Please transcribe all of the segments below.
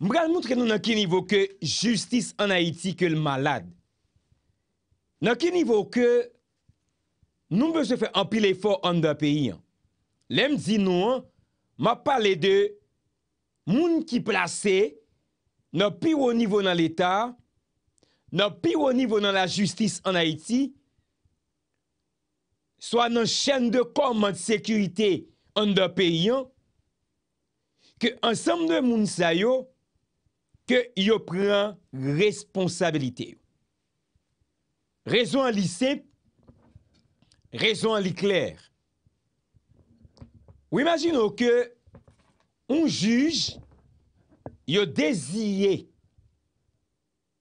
Mbra moutre nou nan ki nivou ke justis an Haiti ke l malade. Nan ki nivou ke nou mbe se fe ampile fò an da peyi an. Lem di nou an, ma pale de moun ki plase nan pi wou nivou nan l'Etat, nan pi wou nivou nan la justis an Haiti, swa nan chen de kom an de sekurite an da peyi an, ke ansem de moun sayo, ke yo pren responsabilite. Rezon an li sep, rezon an li kler. Ou imagino ke un juj yo dezye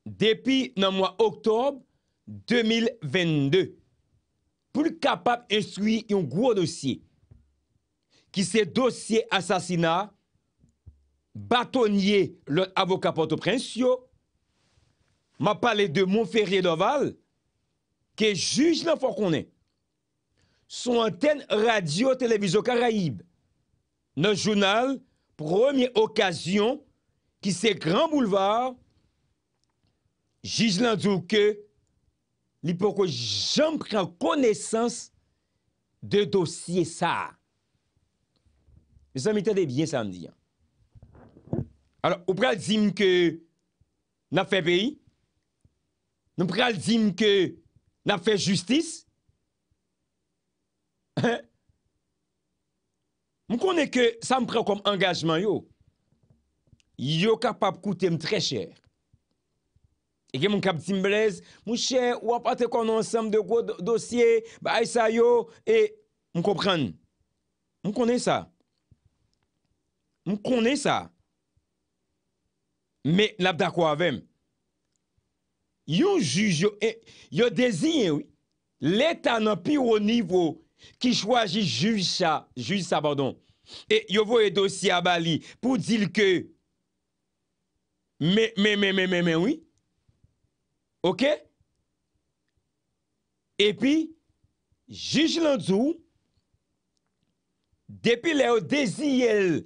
depi nan mwa oktob 2022 pou kapap instruy yon gwo dosye ki se dosye asasina bâtonnier, l'avocat avocat port m'a parlé de Montferrier d'Oval, qui est juge la qu'on est. Son antenne radio-télévision Caraïbe, notre journal, première occasion, qui c'est Grand Boulevard, juge dit que pourquoi j'en prends connaissance de dossier ça. Mes amis, bien samedi. Ou pral zim ke na fe beyi? Ou pral zim ke na fe justis? Mwen konen ke sa mpre kom engajman yo. Yo kapap koute m tre chèr. E gen mwen kap zim blèz, mwen chèr wapate kon ansem de gwo dosye ba a y sa yo e mwen konen mwen konen sa mwen konen sa Me labdakwa avèm, yo juj yo, eh, yo dezinyen, lèta nan pi ou nivou, ki chwa ji juj sa, juj sa bardon, yo vo e dosye a bali, pou dil ke, me, me, me, me, me, oui, ok, epi, juj lan zou, depi lè yo dezinyen,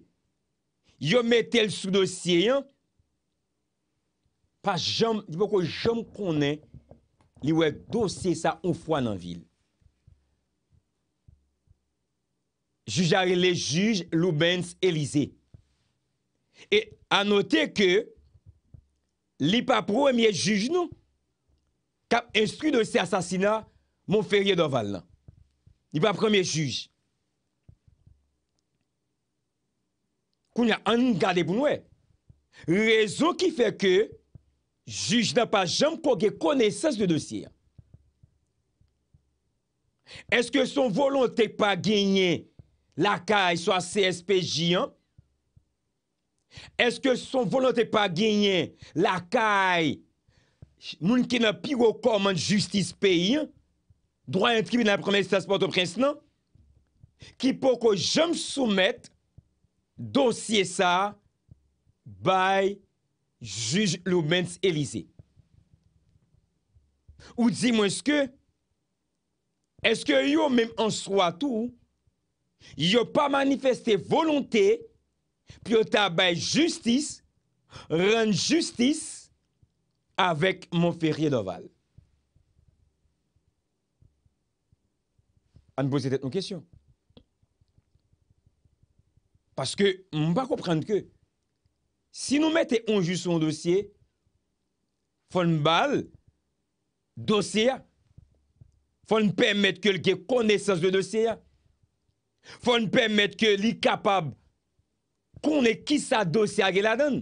yo metel sou dosye yon, pa jom konen li wek dosye sa ou fwa nan vil. Jujare le juj Loubens Elize. E anote ke li pa pro miye juj nou kap instru de se asasina mon ferye do val nan. Li pa pro miye juj. Koun ya anin gade pou nou we. Rezon ki fe ke Juge nan pa jom kogue kone sas de dosye. Eske son volante pa genye lakay so a CSPJ? Eske son volante pa genye lakay moun ki nan piwo koman justice peyi? Dwa intribe nan promes tasporto pres nan? Ki po ko jom soumet dosye sa baye? juge Loubens Élysée. Ou dis-moi, est-ce que, est-ce que yo même en soi tout, yo pas manifesté volonté, puis justice, rendre justice avec mon ferrier On pose peut-être une question. Parce que, on ne pas comprendre que, Si nou mette yon ju son dosye, fon mbal, dosye, fon pèmèd ke lge kone sas de dosye, fon pèmèd ke li kapab kone ki sa dosye a gè la dan.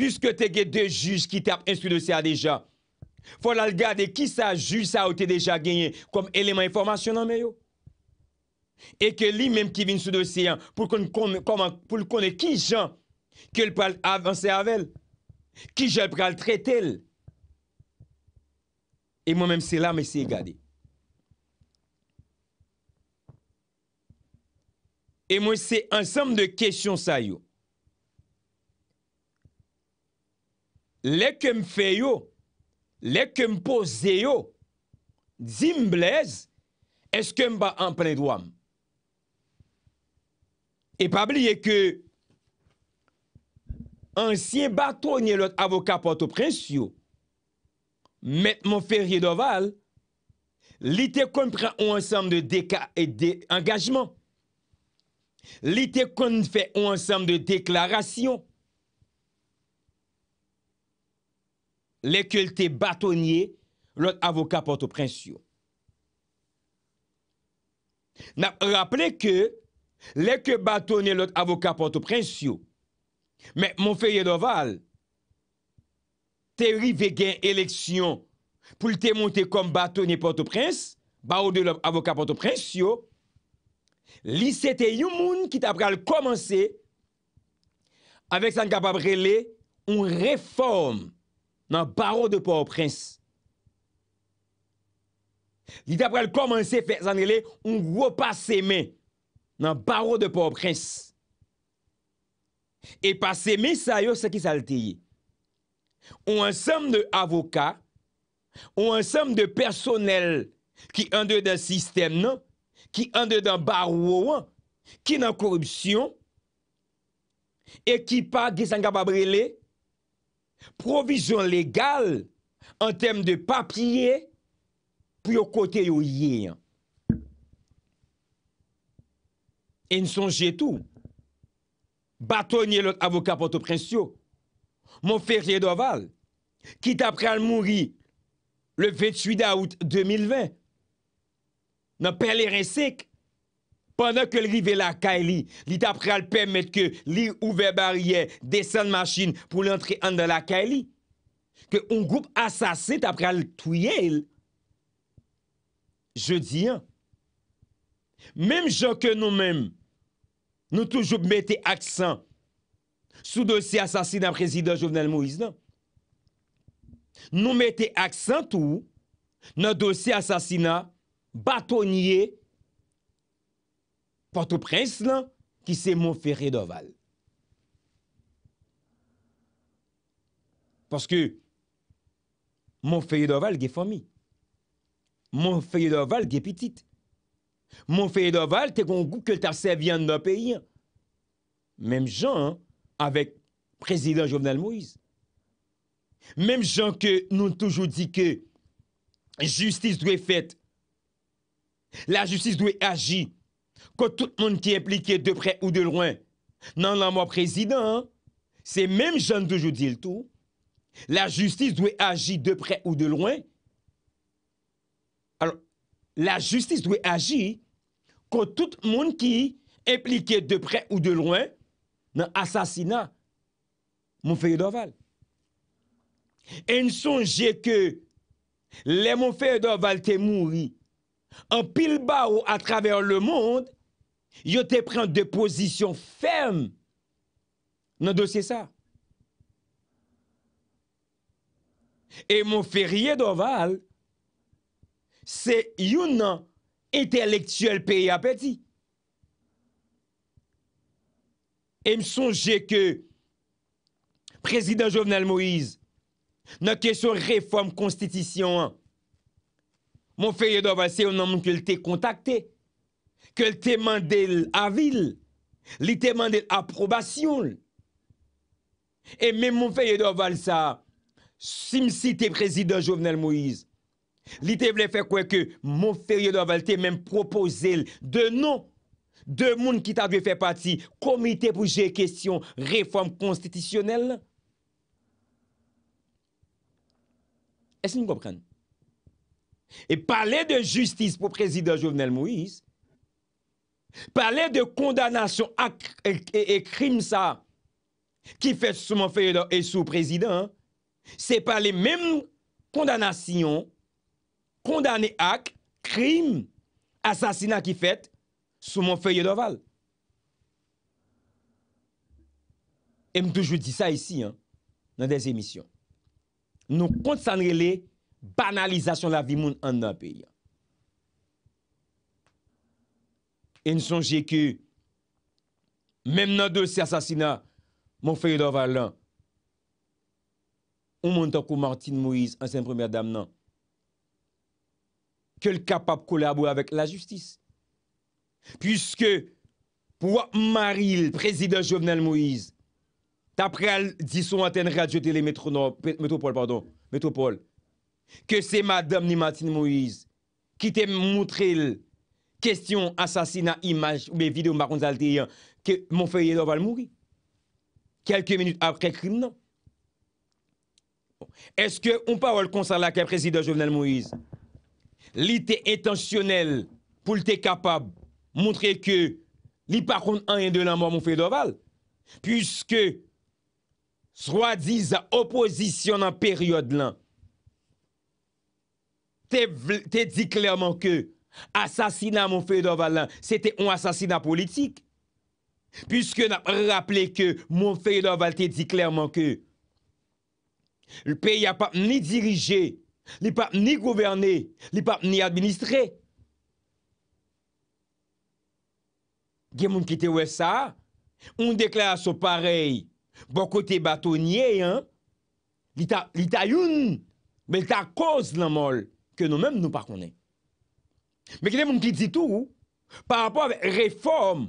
Piske te gè de juj ki tap en su dosye a deja, fon al gade ki sa juj sa ou te deja genye kom eleman informasyon nan me yo. E ke li menm ki vin su dosye an, pou konen ki jan dosye, ke l pal avanse avel, ki jel pral tre tel. E mwen mwen se la mwen se y gade. E mwen se ansanm de kesyon sa yo. Lek m fe yo, lek m pose yo, zim blez, eske m ba anpre dwam. E pabliye ke ansyen batonye lot avokat Port-au-Prins yo, met mon ferye doval, li te kon pren ou ansanm de deka et de angajman, li te kon fe ou ansanm de deklarasyon, le ke lte batonye lot avokat Port-au-Prins yo. Na, raple ke, le ke batonye lot avokat Port-au-Prins yo, Mè moun fè yè do val, te ri ve gen eleksyon pou lte moun te kom batou ni Port-au-Prince, barou de l'avokat Port-au-Prince yo, li se te yon moun ki tap pral komanse, avek san kapab rele, un reform nan barou de Port-au-Prince. Li tap pral komanse, san rele, un wopas semen nan barou de Port-au-Prince. E pa se mesayos se ki salteye. Ou ansem de avoka, ou ansem de personel ki ande dan sistem nan, ki ande dan barwouan, ki nan korupsyon, e ki pa gisangababrele, provizyon legal, antem de papye, pou yo kote yo yi. En son jetou, batonye lot avokat potoprensyo, moun ferye doval, ki tap pral mouri le 28 daout 2020, nan pel eresek, pandan ke li vive la kaili, li tap pral pemet ke li ouve barye, desen de machin pou li antre an de la kaili, ke un goup asase tap pral tuye il. Je di an, mem jok ke nou mem, Nou toujoub mette aksan sou dosi asasina prezident Jovenel Moïse nan. Nou mette aksan tou nan dosi asasina batonye patou prens nan ki se Monfeyredoval. Paske Monfeyredoval ge fomi. Monfeyredoval ge pitit. Mon fèye d'Oval te kon gou ke lta sè vyan nan peyi. Mem jan, avèk prezident Jovenel Moïse. Mem jan ke nou n'toujou di ke justice dwe fèt, la justice dwe agi, ko tout moun ki implike de pre ou de loin. Nan nan mwa prezident, se mem jan n'toujou di l'tou, la justice dwe agi de pre ou de loin. Alor, la justice doit agir contre tout le monde qui est impliqué de près ou de loin dans l'assassinat mon frère d'oval. Et nous songez que les mon frère Dorval sont morts en pile à travers le monde, ils ont pris des position ferme dans le dossier ça. Et mon ferrier d'Oval, c'est un intellectuel pays à petit. Et me songe que président Jovenel Moïse, dans la question réforme constitution, mon frère va c'est un homme qui a contacté, qui a demandé à ville, qui a demandé l'approbation. Et même mon frère ça, si je président Jovenel Moïse, L'idée fait faire quoi que mon férié m'a même proposé de nous de monde qui t'a dû faire partie comité pour gérer question réforme constitutionnelle. Est-ce que vous comprenez? Et parler de justice pour président Jovenel Moïse, parler de condamnation et, crime ça, qui fait sous mon et sous président, c'est pas les mêmes condamnations kondane ak, krim, asasina ki fet, sou moun fèye doval. E m toujou di sa isi, nan des emisyon. Nou konsanre li, banalizasyon la vi moun an nan peyi. E nou sonje ki, menm nan dosi asasina, moun fèye doval lan, ou moun takou Martine Moïse, an sen premier dam nan, Que le capable de collaborer avec la justice. Puisque pour Marie, le président Jovenel Moïse, d'après dit son antenne radio télé métropole, pardon, métropole, que c'est madame Nimatine Moïse qui t'a montré question assassinat image ou vidéo ma que mon frère va mourir quelques minutes après le crime non est-ce que on parle concernant ça avec président Jovenel Moïse li te etansyonel pou li te kapab mountre ke li pa koun an en de lan moun fèy doval pyske swa diz a oposisyon an peryode lan te di klerman ke asasina moun fèy doval lan se te ou asasina politik pyske nap rapple ke moun fèy doval te di klerman ke l pey apap ni dirije Li pat ni gouverne, li pat ni administre. Gen moun ki te wè sa, un dekla so parey, bon kote batonye, li ta youn, men ta koz lan mol, ke nou men nou pa konen. Men ki te moun ki di tou, par rapport avè reform,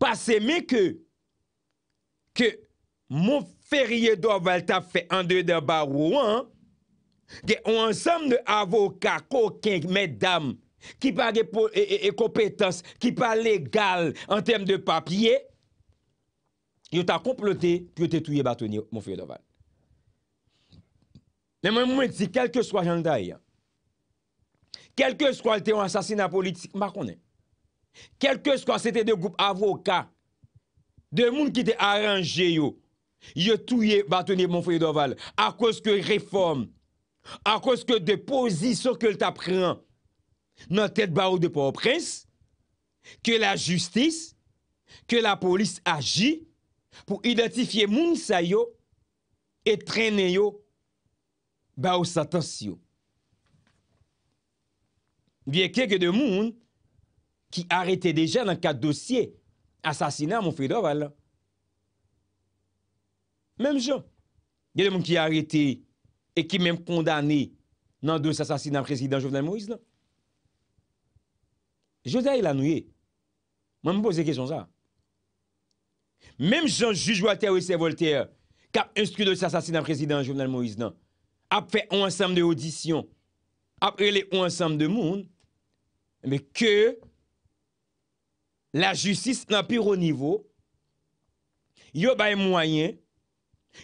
pa seme ke, ke moun ferye do aval ta fe an de de ba wou an, ge ou ansam de avoka kokeng meddam ki pa ge kompetans ki pa legal an tem de papye yo ta komplote ki yo te touye batouni moun fredoval le moun moun eti kelke skwa jan lday kelke skwa lte ou ansasina politik mwa konen kelke skwa sete de goup avoka de moun ki te aranje yo yo touye batouni moun fredoval akoske reform akoske de pozisyon ke l tapren nan tèt ba ou de pa ou prens, ke la justis, ke la polis agi, pou identifiye moun sa yo et trene yo ba ou sa tans yo. Viye keke de moun ki arete deja nan kat dosye asasina moun Fridouval. Mem joun. Viye de moun ki arete ki et qui même condamné dans deux assassinats président Jovenel Moïse. José il a noué. Moi, je me pose la question ça. Même Jean-Juge Walter et Voltaire, qui a instruit de l'assassinat président Jovenel Moïse, non, a fait un ensemble d'auditions a les un ensemble de monde, mais que la justice n'a plus au niveau, il y a des moyens,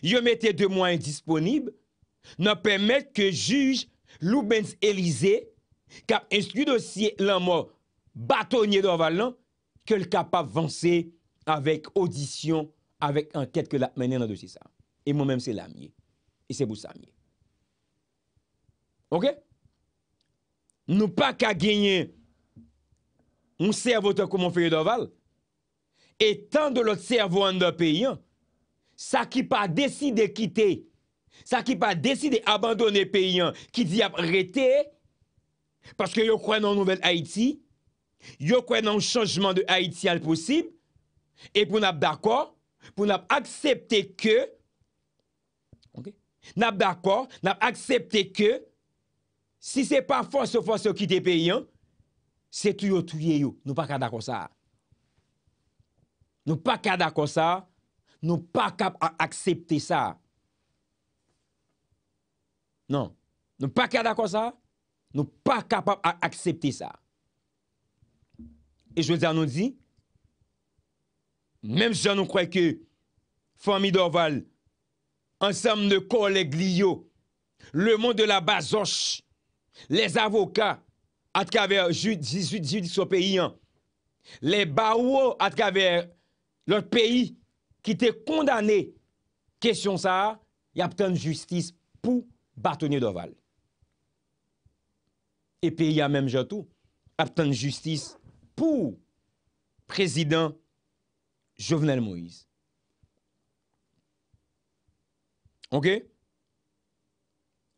il y a des moyens disponibles nan pèmet ke juj Loubens Elize kap instru dosye lan mo batonye doval lan kel kap avanse avèk odisyon avèk anket ke la menè nan dosye sa e mou mèm se la mye e se bousa mye nou pa ka genye mou servote kouman fye doval etan de lot servo an de peyen sa ki pa deside kite Sa ki pa desi de abandone pe yon ki di ap rete paske yo kwen an nouvel Haiti yo kwen an chanjman de Haiti al posib e pou nap d'akor pou nap aksepte ke nap d'akor nap aksepte ke si se pa fos yo fos yo kite pe yon se tou yo touye yo nou pa ka d'akon sa nou pa ka d'akon sa nou pa ka aksepte sa Non, nou pa kada kwa sa, nou pa kapap a aksepte sa. E jwè zan nou di, mèm zan nou kwe ke, fami Dorval, ansam nou kole gliyo, le moun de la bazoch, les avoka, atkave 18-18 sou peyi an, les baouo atkave lor peyi, ki te kondane, kesyon sa, ya pten justice pou kwenye. Bartonio Doval. E pe ya menm jato, aptan justice pou prezident Jovenel Moïse. Ok?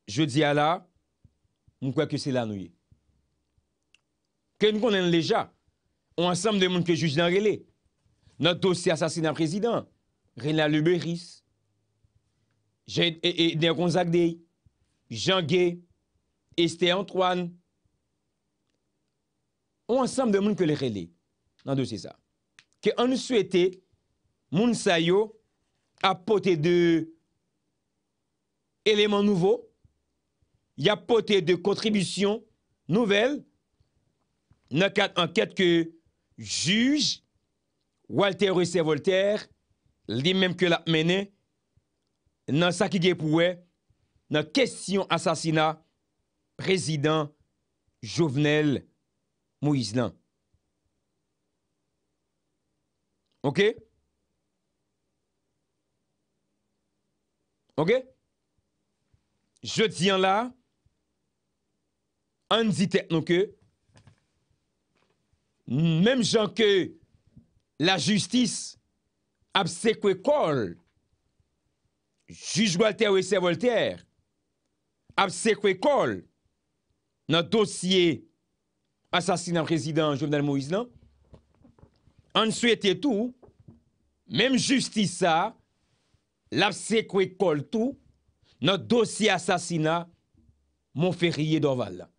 Je di ala, mwen kwa ke se lanouye. Ke mwen konen leja, ou ansam de moun ke juj nan rele, nan to si asasina prezident, renal uberis, e de konzak de yi, Jean Guet, Estée Antoine, ou ansam de moun ke le relé. Nan do se sa. Ke an sou ete, moun sayo, apote de eleman nouvo, yapote de kontribusyon nouvel, nan kat anket ke juj, Walter Rousse Voltaire, li menm ke la menen, nan sakige pouwe, nan kestyon asasina prezident Jouvenel Mouizlan. Ok? Ok? Je diyan non la an zitek nou ke menm jan ke la justis apsekwe kol juj Walter W.S. Walter apsekwe kol nan dosye asasina prezident Jovenel Moïse lan, an sou ete tou, menm justisa, lapsekwe kol tou, nan dosye asasina Monferye Doval lan.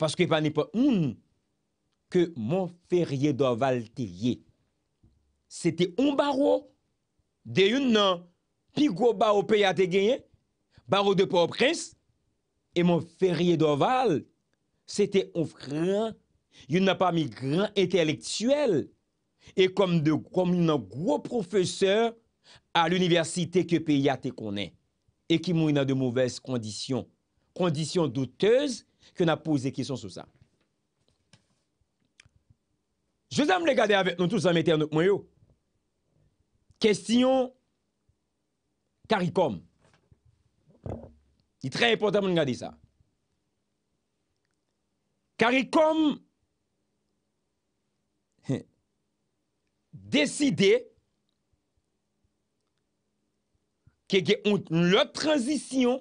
Paske pa nipa un, ke Monferye Doval te ye. Sete un barwo de yon nan pi gwo ba o peyate genye, barwo de pa o prens, Eman ferye doval, se te ofre, yon nan pa mi gran entelektuel, e kom nan gwo profeseur a l'universite ke pe yate konen, e ki moun nan de mouves kondisyon, kondisyon doutez, ke nan pose kisyon sou sa. Je zanm le gade avè, non tou zanm etè an nouk mwen yo, kestyon karikom. Di tre importan moun gadi sa. Kari e kom deside ke ge ou lò transition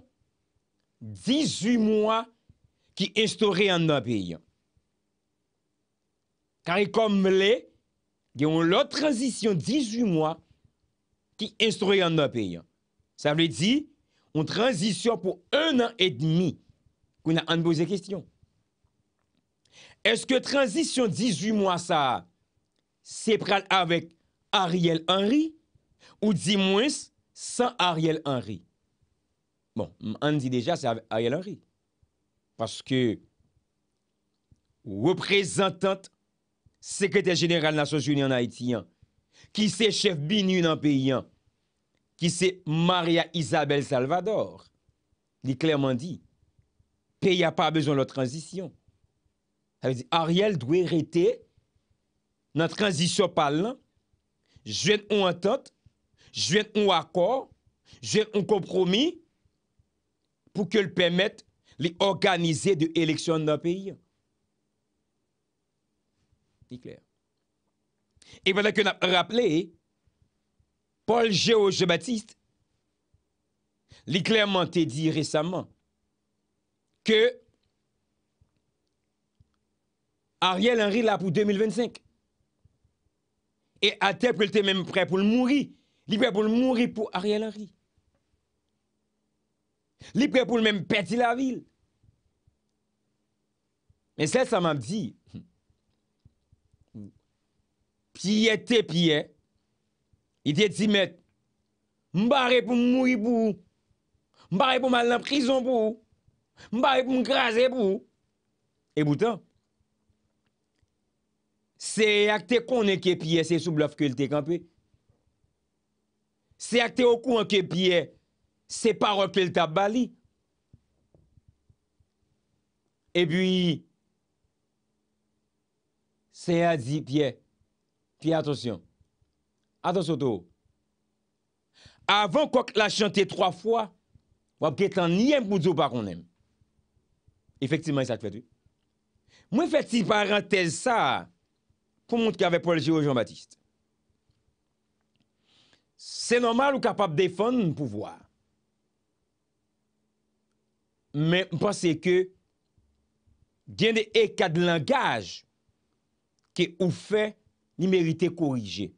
18 mwa ki instore an nan pe yon. Kari e kom mle ge ou lò transition 18 mwa ki instore an nan pe yon. Sa vle di ki on transition pour un an et demi qu'on a en posé question. Est-ce que transition 18 mois ça, c'est pral avec Ariel Henry ou 10 mois sans Ariel Henry? Bon, on dit déjà c'est Ariel Henry. Parce que représentante secrétaire général des Nations Unies en Haïti, hein, qui c'est chef BINU dans le pays, hein, qui c'est Maria Isabel Salvador, il clairement dit, pays n'a pas besoin de transition. Ça veut dire, Ariel doit arrêter notre la transition parlant, je viens une entente, je viens accord, je viens compromis pour que le permette organiser de élections dans le pays. C'est clair. Et pendant que nous rappelé, Paul Géorges Baptiste, l'a clairement dit récemment que Ariel Henry là pour 2025. Et à tel qu'il était même prêt pour le mourir. Il est prêt pour le mourir pour Ariel Henry. Il est prêt pour le même perdre la ville. Mais c'est ça m'a dit. Piété, pied I diye di met, mbare pou m mou i pou, mbare pou m al nan prizon pou, mbare pou m graze pou, e boutan. Se akte konen ke piye se sou blav ke il te kampe. Se akte okou anke piye, se pa repel ta bali. E pi, se a di piye, piye atosyon. Adan sotou, avan kwa la chante troa fwa, wap getan niye mpou dzo baronem. Efektivman, isak fetvi. Mwen feti parantez sa, pou moun te kave pou elje ou Jean-Baptiste. Se normal ou kapap defon mpou vwa. Men mpase ke gen de ekad langaj ke ou fe ni merite korije.